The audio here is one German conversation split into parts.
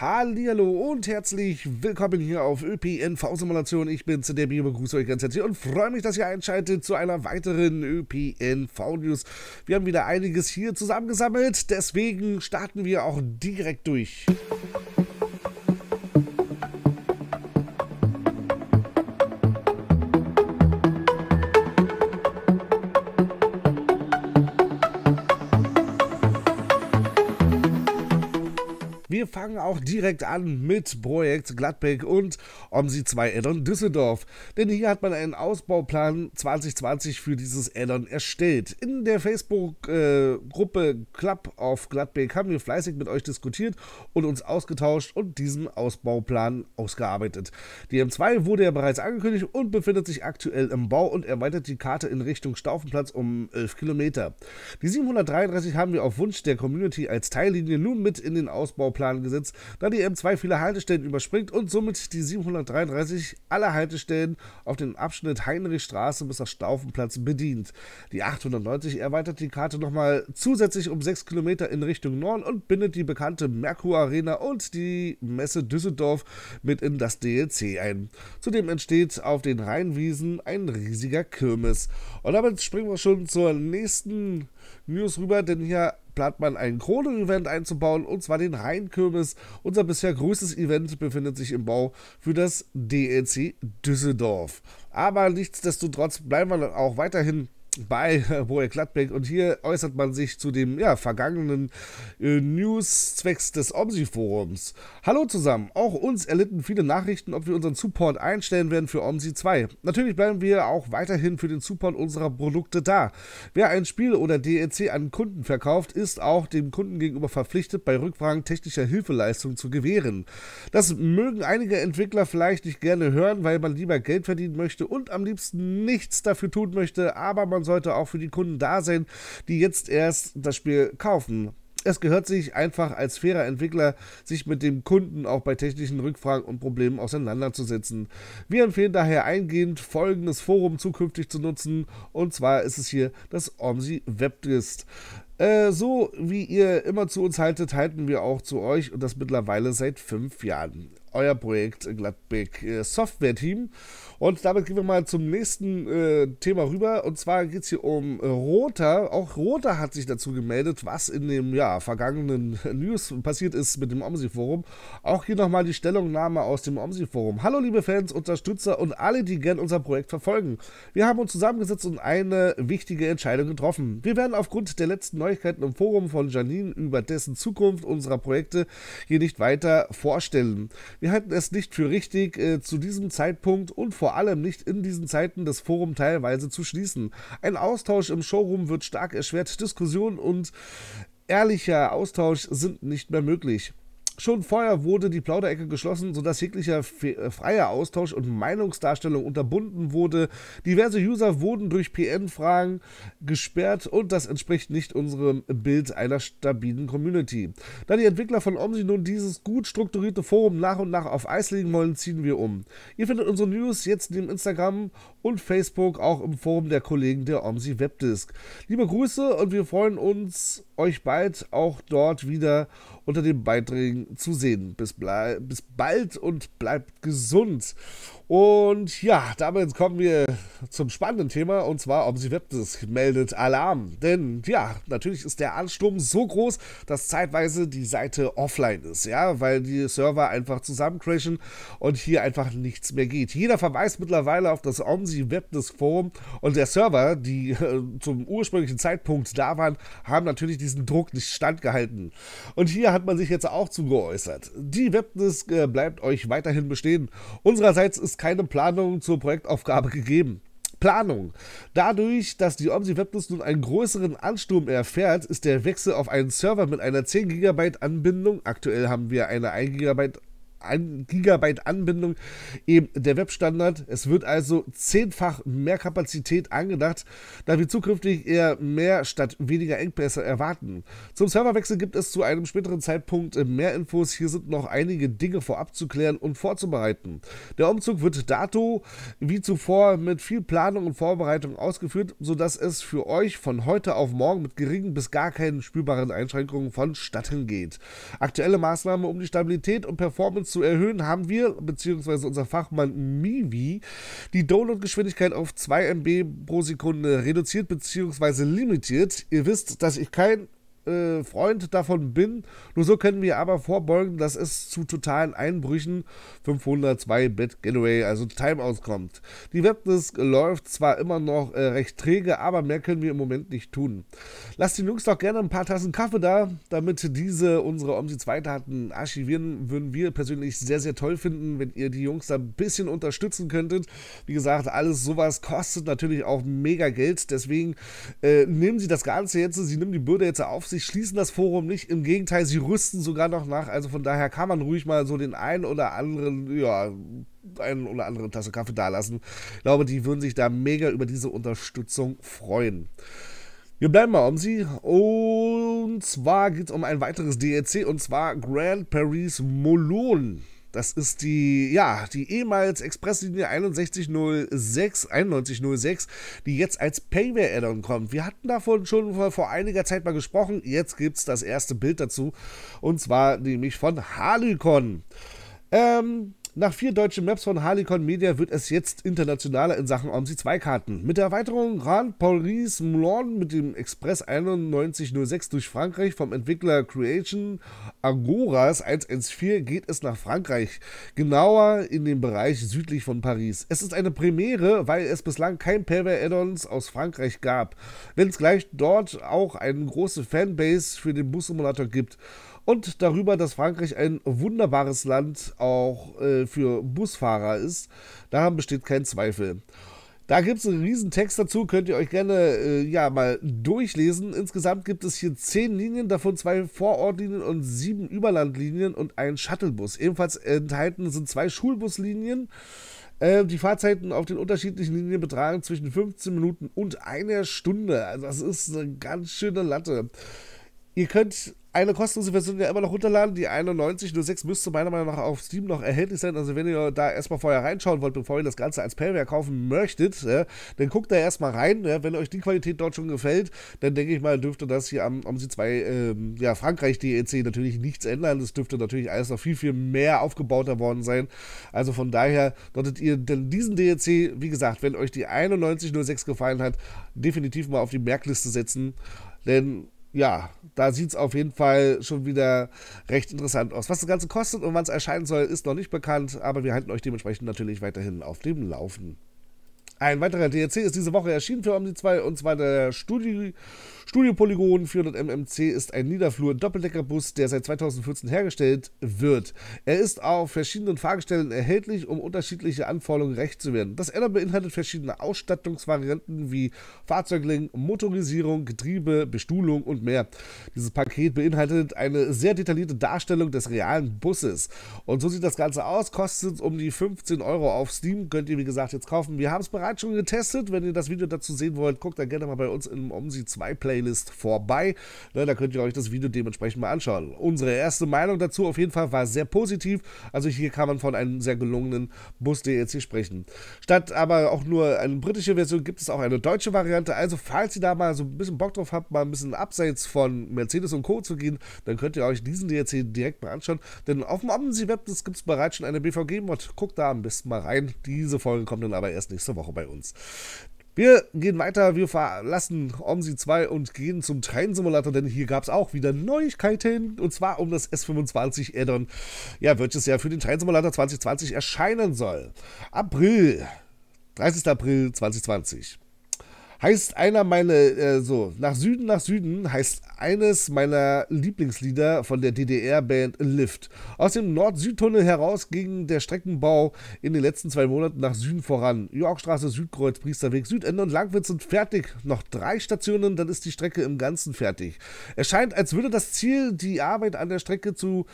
Hallo und herzlich willkommen hier auf ÖPNV-Simulation. Ich bin Debbie und begrüße euch ganz herzlich und freue mich, dass ihr einschaltet zu einer weiteren ÖPNV-News. Wir haben wieder einiges hier zusammengesammelt, deswegen starten wir auch direkt durch. Musik auch direkt an mit Projekt Gladbeck und OMSI 2 Addon Düsseldorf. Denn hier hat man einen Ausbauplan 2020 für dieses Addon erstellt. In der Facebook-Gruppe Club auf Gladbeck haben wir fleißig mit euch diskutiert und uns ausgetauscht und diesen Ausbauplan ausgearbeitet. Die M2 wurde ja bereits angekündigt und befindet sich aktuell im Bau und erweitert die Karte in Richtung Staufenplatz um 11 Kilometer. Die 733 haben wir auf Wunsch der Community als Teillinie nun mit in den Ausbauplan gesetzt, da die M2 viele Haltestellen überspringt und somit die 733 aller Haltestellen auf dem Abschnitt Heinrichstraße bis nach Staufenplatz bedient. Die 890 erweitert die Karte nochmal zusätzlich um 6 Kilometer in Richtung Norden und bindet die bekannte Merkur Arena und die Messe Düsseldorf mit in das DLC ein. Zudem entsteht auf den Rheinwiesen ein riesiger Kirmes. Und damit springen wir schon zur nächsten News rüber, denn hier plant man ein krone event einzubauen, und zwar den Rheinkürbis. Unser bisher größtes Event befindet sich im Bau für das DLC e Düsseldorf. Aber nichtsdestotrotz bleiben wir auch weiterhin bei Boer Gladbeck und hier äußert man sich zu dem ja, vergangenen äh, News zwecks des Omsi-Forums. Hallo zusammen, auch uns erlitten viele Nachrichten, ob wir unseren Support einstellen werden für Omsi 2. Natürlich bleiben wir auch weiterhin für den Support unserer Produkte da. Wer ein Spiel oder DLC an Kunden verkauft, ist auch dem Kunden gegenüber verpflichtet, bei Rückfragen technischer Hilfeleistung zu gewähren. Das mögen einige Entwickler vielleicht nicht gerne hören, weil man lieber Geld verdienen möchte und am liebsten nichts dafür tun möchte, aber man und sollte auch für die Kunden da sein, die jetzt erst das Spiel kaufen. Es gehört sich einfach als fairer Entwickler, sich mit dem Kunden auch bei technischen Rückfragen und Problemen auseinanderzusetzen. Wir empfehlen daher eingehend, folgendes Forum zukünftig zu nutzen. Und zwar ist es hier das OMSI Webdist. Äh, so wie ihr immer zu uns haltet, halten wir auch zu euch und das mittlerweile seit fünf Jahren euer Projekt Gladbeck äh, Software Team. Und damit gehen wir mal zum nächsten äh, Thema rüber. Und zwar geht es hier um äh, Rota. Auch Rota hat sich dazu gemeldet, was in dem ja, vergangenen News passiert ist mit dem OMSI-Forum. Auch hier nochmal die Stellungnahme aus dem OMSI-Forum. Hallo liebe Fans, Unterstützer und alle, die gern unser Projekt verfolgen. Wir haben uns zusammengesetzt und eine wichtige Entscheidung getroffen. Wir werden aufgrund der letzten Neuigkeiten im Forum von Janine über dessen Zukunft unserer Projekte hier nicht weiter vorstellen. Wir halten es nicht für richtig, äh, zu diesem Zeitpunkt und vor allem nicht in diesen Zeiten das Forum teilweise zu schließen. Ein Austausch im Showroom wird stark erschwert, Diskussionen und ehrlicher Austausch sind nicht mehr möglich. Schon vorher wurde die Plauderecke geschlossen, sodass jeglicher äh, freier Austausch und Meinungsdarstellung unterbunden wurde. Diverse User wurden durch PN-Fragen gesperrt und das entspricht nicht unserem Bild einer stabilen Community. Da die Entwickler von Omsi nun dieses gut strukturierte Forum nach und nach auf Eis legen wollen, ziehen wir um. Ihr findet unsere News jetzt neben Instagram und Facebook auch im Forum der Kollegen der Omsi Webdisk. Liebe Grüße und wir freuen uns, euch bald auch dort wieder unter den Beiträgen zu sehen. Bis, bis bald und bleibt gesund. Und ja, damit kommen wir zum spannenden Thema und zwar OmsiWebDisk meldet Alarm. Denn ja, natürlich ist der Ansturm so groß, dass zeitweise die Seite offline ist, ja, weil die Server einfach zusammencrashen und hier einfach nichts mehr geht. Jeder verweist mittlerweile auf das Omsi Webdisk Forum und der Server, die äh, zum ursprünglichen Zeitpunkt da waren, haben natürlich diesen Druck nicht standgehalten. Und hier hat hat man sich jetzt auch zu geäußert. Die Webnis äh, bleibt euch weiterhin bestehen. Unsererseits ist keine Planung zur Projektaufgabe gegeben. Planung. Dadurch, dass die OMSI Webnus nun einen größeren Ansturm erfährt, ist der Wechsel auf einen Server mit einer 10 GB Anbindung, aktuell haben wir eine 1 GB Gigabyte Anbindung eben der Webstandard. Es wird also zehnfach mehr Kapazität angedacht, da wir zukünftig eher mehr statt weniger Engpässe erwarten. Zum Serverwechsel gibt es zu einem späteren Zeitpunkt mehr Infos. Hier sind noch einige Dinge vorab zu klären und vorzubereiten. Der Umzug wird dato wie zuvor mit viel Planung und Vorbereitung ausgeführt, sodass es für euch von heute auf morgen mit geringen bis gar keinen spürbaren Einschränkungen vonstatten geht. Aktuelle Maßnahmen, um die Stabilität und Performance zu erhöhen, haben wir, bzw. unser Fachmann Mivi, die Download-Geschwindigkeit auf 2 MB pro Sekunde reduziert, bzw. limitiert. Ihr wisst, dass ich kein äh, Freund davon bin. Nur so können wir aber vorbeugen, dass es zu totalen Einbrüchen 502 Bit Gateway, also Timeouts kommt. Die Webdisk läuft zwar immer noch äh, recht träge, aber mehr können wir im Moment nicht tun. Lasst den Jungs doch gerne ein paar Tassen Kaffee da, damit diese unsere Omsi 2 Daten archivieren, würden wir persönlich sehr, sehr toll finden, wenn ihr die Jungs da ein bisschen unterstützen könntet. Wie gesagt, alles sowas kostet natürlich auch mega Geld, deswegen äh, nehmen sie das Ganze jetzt, sie nehmen die Bürde jetzt auf sie schließen das Forum nicht, im Gegenteil, sie rüsten sogar noch nach. Also von daher kann man ruhig mal so den einen oder anderen, ja, einen oder anderen Tasse Kaffee dalassen. Ich glaube, die würden sich da mega über diese Unterstützung freuen. Wir bleiben mal um sie. Und zwar geht es um ein weiteres DLC und zwar Grand Paris Molon. Das ist die, ja, die ehemals Expresslinie 6106, 9106, die jetzt als Payware-Add-on kommt. Wir hatten davon schon vor, vor einiger Zeit mal gesprochen. Jetzt gibt es das erste Bild dazu. Und zwar nämlich von Halicon. Ähm, nach vier deutschen Maps von Harlequin Media wird es jetzt internationaler in Sachen OMSI-2-Karten. Mit der Erweiterung Grand Paris Moulin mit dem Express 9106 durch Frankreich vom Entwickler Creation Agoras 114 geht es nach Frankreich, genauer in den Bereich südlich von Paris. Es ist eine Premiere, weil es bislang kein Payware-Add-ons aus Frankreich gab, wenn es gleich dort auch eine große Fanbase für den Bus-Simulator gibt und darüber, dass Frankreich ein wunderbares Land auch äh, für Busfahrer ist. Daran besteht kein Zweifel. Da gibt es einen riesen Text dazu, könnt ihr euch gerne äh, ja mal durchlesen. Insgesamt gibt es hier zehn Linien, davon zwei Vorortlinien und sieben Überlandlinien und einen Shuttlebus. Ebenfalls enthalten sind zwei Schulbuslinien. Ähm, die Fahrzeiten auf den unterschiedlichen Linien betragen zwischen 15 Minuten und einer Stunde. Also das ist eine ganz schöne Latte. Ihr könnt eine kostenlose Version ja immer noch runterladen. Die 9106 müsste meiner Meinung nach auf Steam noch erhältlich sein. Also wenn ihr da erstmal vorher reinschauen wollt, bevor ihr das Ganze als Payware kaufen möchtet, ja, dann guckt da erstmal rein. Ja. Wenn euch die Qualität dort schon gefällt, dann denke ich mal, dürfte das hier am, am C2 ähm, ja, Frankreich DEC natürlich nichts ändern. Es dürfte natürlich alles noch viel, viel mehr aufgebauter worden sein. Also von daher solltet ihr denn diesen DEC, wie gesagt, wenn euch die 9106 gefallen hat, definitiv mal auf die Merkliste setzen. Denn ja, da sieht es auf jeden Fall schon wieder recht interessant aus. Was das Ganze kostet und wann es erscheinen soll, ist noch nicht bekannt, aber wir halten euch dementsprechend natürlich weiterhin auf dem Laufen. Ein weiterer DLC ist diese Woche erschienen für Omni 2 und zwar der Studio, Studio Polygon 400 MMC ist ein Niederflur-Doppeldeckerbus, der seit 2014 hergestellt wird. Er ist auf verschiedenen Fahrgestellen erhältlich, um unterschiedliche Anforderungen recht zu werden. Das Addon beinhaltet verschiedene Ausstattungsvarianten wie Fahrzeugling, Motorisierung, Getriebe, Bestuhlung und mehr. Dieses Paket beinhaltet eine sehr detaillierte Darstellung des realen Busses. Und so sieht das Ganze aus, kostet um die 15 Euro auf Steam, könnt ihr wie gesagt jetzt kaufen. Wir haben es bereits Ride schon getestet. Wenn ihr das Video dazu sehen wollt, guckt dann gerne mal bei uns im Omsi 2 Playlist vorbei. Ne, da könnt ihr euch das Video dementsprechend mal anschauen. Unsere erste Meinung dazu auf jeden Fall war sehr positiv. Also hier kann man von einem sehr gelungenen Bus DLC sprechen. Statt aber auch nur eine britische Version gibt es auch eine deutsche Variante. Also falls ihr da mal so ein bisschen Bock drauf habt, mal ein bisschen abseits von Mercedes und Co. zu gehen, dann könnt ihr euch diesen DLC direkt mal anschauen. Denn auf dem Omsi Web gibt es bereits schon eine BVG-Mod. Guckt da am besten mal rein. Diese Folge kommt dann aber erst nächste Woche bei bei uns. Wir gehen weiter, wir verlassen OMSI 2 und gehen zum Train-Simulator, denn hier gab es auch wieder Neuigkeiten, und zwar um das S25 Addon, ja, welches ja für den Train-Simulator 2020 erscheinen soll. April, 30. April 2020 heißt einer meiner, äh, so, nach Süden, nach Süden heißt eines meiner Lieblingslieder von der DDR-Band Lift. Aus dem Nord-Süd-Tunnel heraus ging der Streckenbau in den letzten zwei Monaten nach Süden voran. Yorkstraße, Südkreuz, Priesterweg, Südende und Langwitz sind fertig. Noch drei Stationen, dann ist die Strecke im Ganzen fertig. Es scheint, als würde das Ziel, die Arbeit an der Strecke zu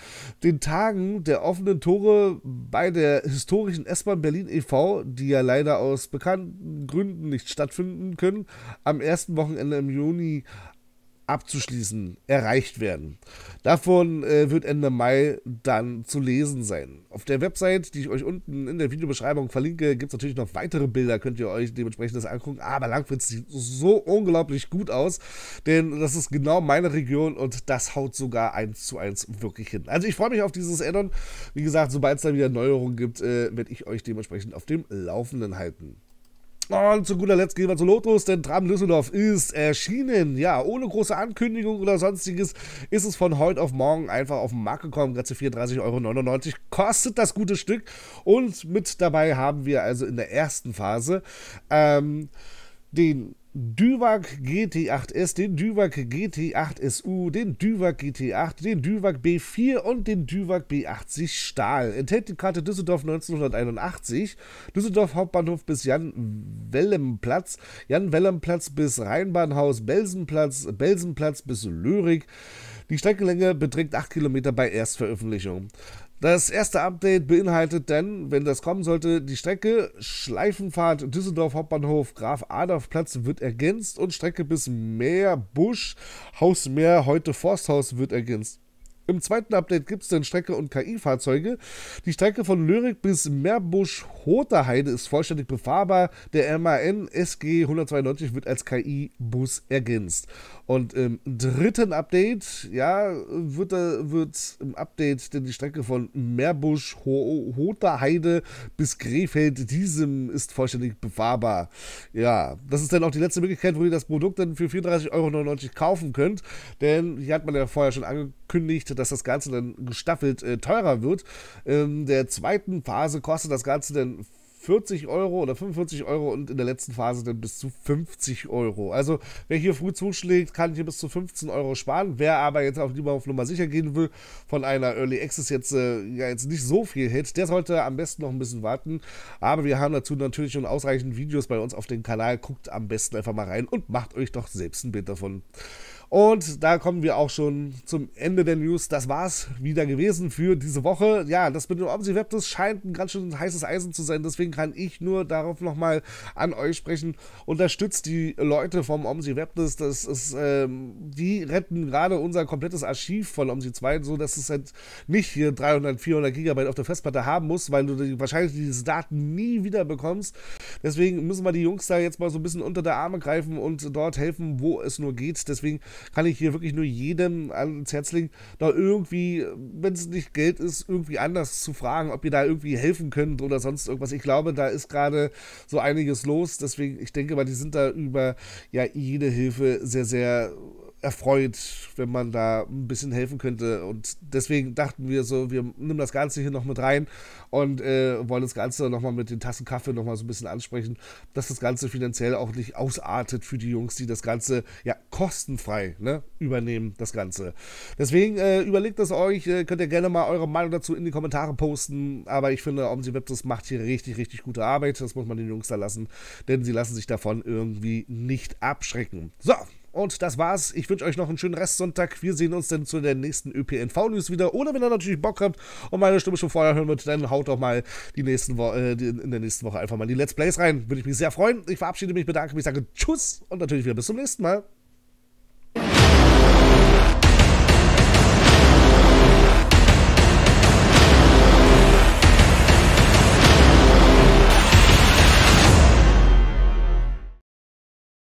den Tagen der offenen Tore bei der historischen S-Bahn Berlin e.V., die ja leider aus bekannten Gründen nicht stattfinden können, können, am ersten Wochenende im Juni abzuschließen, erreicht werden. Davon äh, wird Ende Mai dann zu lesen sein. Auf der Website, die ich euch unten in der Videobeschreibung verlinke, gibt es natürlich noch weitere Bilder, könnt ihr euch dementsprechend das angucken. Aber Langfritz sieht so unglaublich gut aus, denn das ist genau meine Region und das haut sogar eins zu eins wirklich hin. Also ich freue mich auf dieses Addon. Wie gesagt, sobald es da wieder Neuerungen gibt, äh, werde ich euch dementsprechend auf dem Laufenden halten. Und zu guter Letzt gehen wir zu Lotus, denn Tram Düsseldorf ist erschienen. Ja, ohne große Ankündigung oder sonstiges ist es von heute auf morgen einfach auf den Markt gekommen. Ganze 34,99 Euro kostet das gute Stück. Und mit dabei haben wir also in der ersten Phase ähm, den Düwag GT8 S, den Düwag GT8 SU, den Düwag GT8, den Düwag B4 und den Düwag B80 Stahl. Enthält die Karte Düsseldorf 1981, Düsseldorf Hauptbahnhof bis Jan-Wellemplatz, Jan-Wellemplatz bis Rheinbahnhaus, Belsenplatz, Belsenplatz bis Lyrik. Die Streckenlänge beträgt 8 Kilometer bei Erstveröffentlichung. Das erste Update beinhaltet dann, wenn das kommen sollte, die Strecke Schleifenfahrt Düsseldorf Hauptbahnhof Graf Adolf Platz wird ergänzt und Strecke bis Meerbusch Hausmeer heute Forsthaus wird ergänzt. Im zweiten Update gibt es dann Strecke und KI-Fahrzeuge. Die Strecke von Lyrik bis Meerbusch Hoter Heide ist vollständig befahrbar. Der MAN SG 192 wird als KI-Bus ergänzt. Und im dritten Update, ja, wird, wird im Update denn die Strecke von Meerbusch, Ho Hoter Heide bis Krefeld, diesem ist vollständig befahrbar. Ja, das ist dann auch die letzte Möglichkeit, wo ihr das Produkt dann für 34,99 Euro kaufen könnt. Denn hier hat man ja vorher schon angekündigt, dass das Ganze dann gestaffelt äh, teurer wird. In der zweiten Phase kostet das Ganze dann 40 Euro oder 45 Euro und in der letzten Phase dann bis zu 50 Euro. Also wer hier früh zuschlägt, kann hier bis zu 15 Euro sparen. Wer aber jetzt auf lieber auf Nummer sicher gehen will, von einer Early Access jetzt, äh, ja, jetzt nicht so viel hält, der sollte am besten noch ein bisschen warten. Aber wir haben dazu natürlich schon ausreichend Videos bei uns auf dem Kanal. Guckt am besten einfach mal rein und macht euch doch selbst ein Bild davon. Und da kommen wir auch schon zum Ende der News. Das war's wieder gewesen für diese Woche. Ja, das mit dem Omsi Web, das scheint ein ganz schön heißes Eisen zu sein. Deswegen kann ich nur darauf nochmal an euch sprechen. Unterstützt die Leute vom Omsi Web. Das, ist, ähm, die retten gerade unser komplettes Archiv von Omsi 2, sodass es halt nicht hier 300, 400 Gigabyte auf der Festplatte haben muss, weil du die, wahrscheinlich diese Daten nie wieder bekommst. Deswegen müssen wir die Jungs da jetzt mal so ein bisschen unter der Arme greifen und dort helfen, wo es nur geht. Deswegen kann ich hier wirklich nur jedem ans Herz legen, da irgendwie, wenn es nicht Geld ist, irgendwie anders zu fragen, ob ihr da irgendwie helfen könnt oder sonst irgendwas. Ich glaube, da ist gerade so einiges los. Deswegen, ich denke mal, die sind da über ja jede Hilfe sehr, sehr erfreut, wenn man da ein bisschen helfen könnte. Und deswegen dachten wir so, wir nehmen das Ganze hier noch mit rein und äh, wollen das Ganze nochmal mit den Tassen Kaffee nochmal so ein bisschen ansprechen, dass das Ganze finanziell auch nicht ausartet für die Jungs, die das Ganze ja kostenfrei ne, übernehmen, das Ganze. Deswegen äh, überlegt es euch, äh, könnt ihr gerne mal eure Meinung dazu in die Kommentare posten. Aber ich finde, Omsi Webtus macht hier richtig, richtig gute Arbeit. Das muss man den Jungs da lassen, denn sie lassen sich davon irgendwie nicht abschrecken. So, und das war's. Ich wünsche euch noch einen schönen Restsonntag. Wir sehen uns dann zu der nächsten ÖPNV-News wieder. Oder wenn ihr natürlich Bock habt und meine Stimme schon vorher hören wollt, dann haut doch mal die nächsten Wo äh, in der nächsten Woche einfach mal die Let's Plays rein. Würde ich mich sehr freuen. Ich verabschiede mich, bedanke mich, sage Tschüss und natürlich wieder bis zum nächsten Mal.